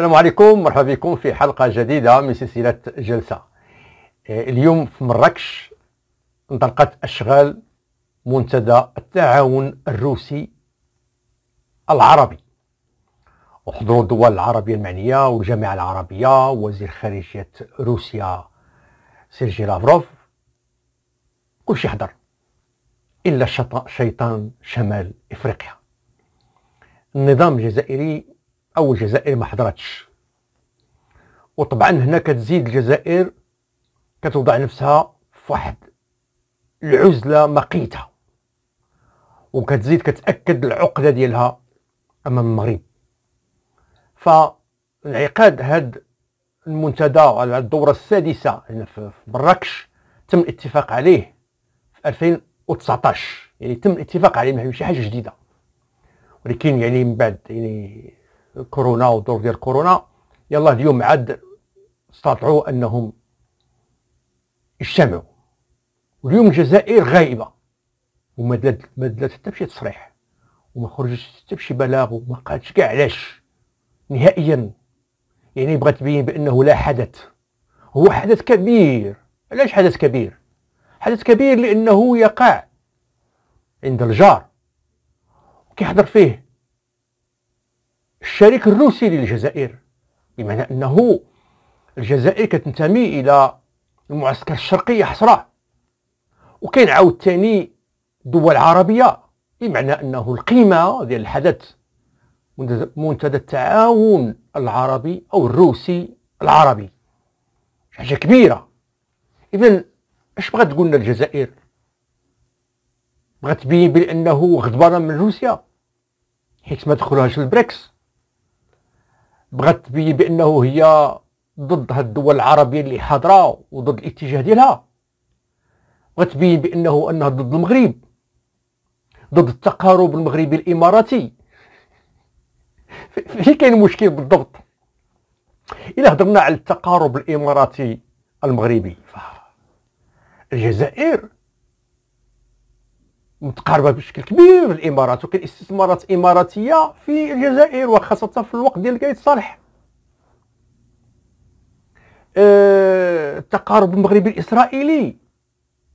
السلام عليكم مرحبا بكم في حلقة جديدة من سلسلة جلسة آه، اليوم في مراكش انطلقت أشغال منتدى التعاون الروسي العربي وحضور الدول العربية المعنية والجامعة العربية وزير خارجية روسيا سيرجي لافروف كل شيء حضر إلا شيطان شمال إفريقيا النظام الجزائري او الجزائر ما حضرتش وطبعا هنا كتزيد الجزائر كتوضع نفسها في واحد العزله مقيته وكتزيد كتاكد العقده ديالها امام المغرب فانعقاد هاد المنتدى على الدوره السادسه هنا في مراكش تم الاتفاق عليه في 2019 يعني تم الاتفاق عليه ماشي حاجه جديده ولكن يعني من بعد يعني كورونا والظروف ديال كورونا يلا اليوم عاد استطاعوا انهم اجتمعوا واليوم الجزائر غايبه وما دلت حتى بشي تصريح وما خرجت حتى بشي بلاغ وما قالتش كاع علاش نهائيا يعني بغات تبين بانه لا حدث هو حدث كبير علاش حدث كبير حدث كبير لانه يقع عند الجار وكيحضر فيه الشريك الروسي للجزائر بمعنى أنه الجزائر كتنتمي إلى المعسكر الشرقي حصرا وكاين عاود ثاني دول عربية بمعنى أنه القيمة ديال الحدث منتدى التعاون العربي أو الروسي العربي حاجة كبيرة إذا اش بغات تقول لنا الجزائر بغات تبين بأنه غضبانة من روسيا حيت ما دخلوهاش البريكس بغات تبين بانه هي ضد هاد الدول العربيه اللي حاضره وضد الاتجاه ديالها بغات تبين بانه انها ضد المغرب ضد التقارب المغربي الاماراتي فين كاين المشكل بالضبط الا هضرنا على التقارب الاماراتي المغربي الجزائر متقاربه بشكل كبير من الامارات وكاين استثمارات اماراتيه في الجزائر وخاصه في الوقت ديال قايد صالح أه التقارب المغربي الاسرائيلي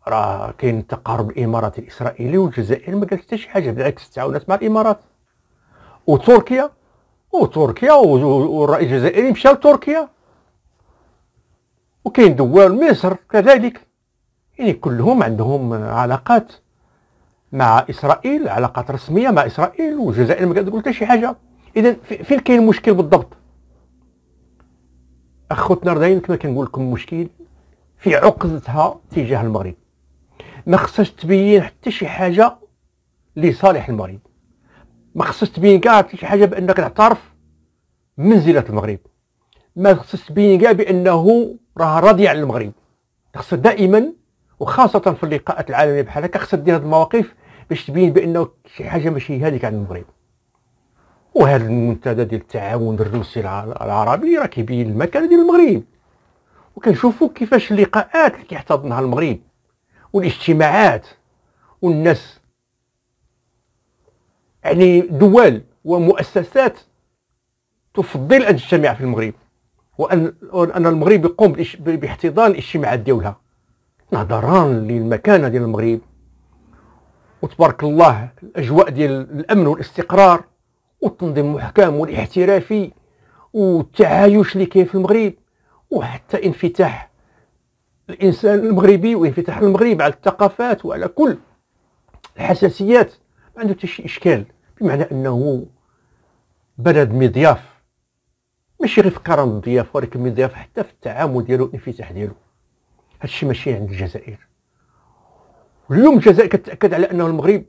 راه كاين التقارب الاماراتي الاسرائيلي والجزائر ما قالت حتى شي حاجه بالعكس تعاونت مع الامارات وتركيا وتركيا والرئيس الجزائري مشى لتركيا وكاين دول مصر كذلك يعني كلهم عندهم علاقات مع اسرائيل علاقات رسميه مع اسرائيل والجزائر ما كتقول حتى شي حاجه اذا فين كاين المشكل بالضبط اخوتنا راضيين كما كنقول لكم المشكل في عقدتها تجاه المغرب ما خصهاش تبين حتى شي حاجه لصالح المغرب ما خصهاش تبين كاع حتى شي حاجه بانك تعترف منزله المغرب ما خصهاش تبين كاع بانه راه راضي على المغرب خصها دائما وخاصه في اللقاءات العالميه بحال هكا خصها دير هذه المواقف باش تبين بانه شي حاجه ماشي هذيك عند المغرب وهذا المنتدى ديال التعاون الروسي العربي راه كيبين المكانه ديال المغرب وكنشوفوا كيفاش اللقاءات اللي كيحتضنها المغرب والاجتماعات والناس يعني دول ومؤسسات تفضل ان تجتمع في المغرب وان ان المغرب يقوم باحتضان الاجتماعات ديالها نظرا للمكانه ديال المغرب وتبارك الله الاجواء ديال الامن والاستقرار والتنظيم المحكم والاحترافي والتعايش اللي كاين في المغرب وحتى انفتاح الانسان المغربي وانفتاح المغرب على الثقافات وعلى كل الحساسيات ما عنده حتى شي اشكال بمعنى انه بلد مضياف ماشي غير في كرم الضيافه ولكن مضياف حتى في التعامل ديالو الانفتاح ديالو هادشي ماشي عند الجزائر واليوم الجزائر كتاكد على انه المغرب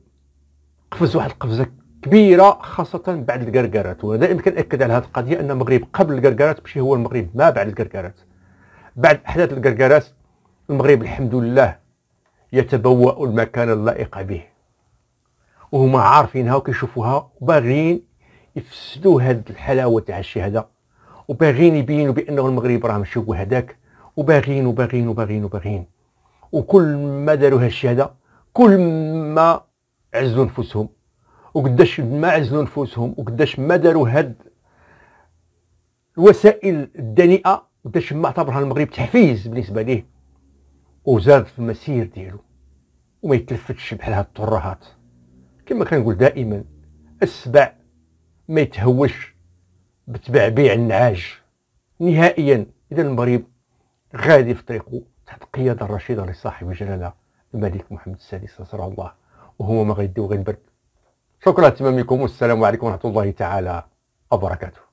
قفز واحد القفزه كبيره خاصه بعد الكركرات وانا دائما كناكد على هذه القضيه ان المغرب قبل الكركرات ماشي هو المغرب ما بعد الكركرات بعد احداث الكركرات المغرب الحمد لله يتبوأ المكان اللائق به وهما عارفينها وكيشوفوها وباغيين يفسدوا هاد الحلاوه تاع الشهاده وباغيين يبينوا بانه المغرب راه ماشي هو هذاك وباغيين وباغيين وباغيين وباغيين وكل ما داروا هالشهاده كل ما عزلوا نفوسهم وقداش ما عزلوا نفوسهم وقداش ما داروا هاد الوسائل الدنيئه قداش ما اعتبرها المغرب تحفيز بالنسبه ليه وزاد في المسير ديالو وما يتلفتش بحال هاد الطراهات كما كنقول دائما السبع ما يتهوش بتبع بيع النعاج نهائيا اذا المغرب غادي في طريقه القياده الرشيده لصاحب الجلاله الملك محمد السادس نصر الله وهو ما غير وغينبرد شكرا لتمامكم والسلام عليكم ورحمه الله تعالى وبركاته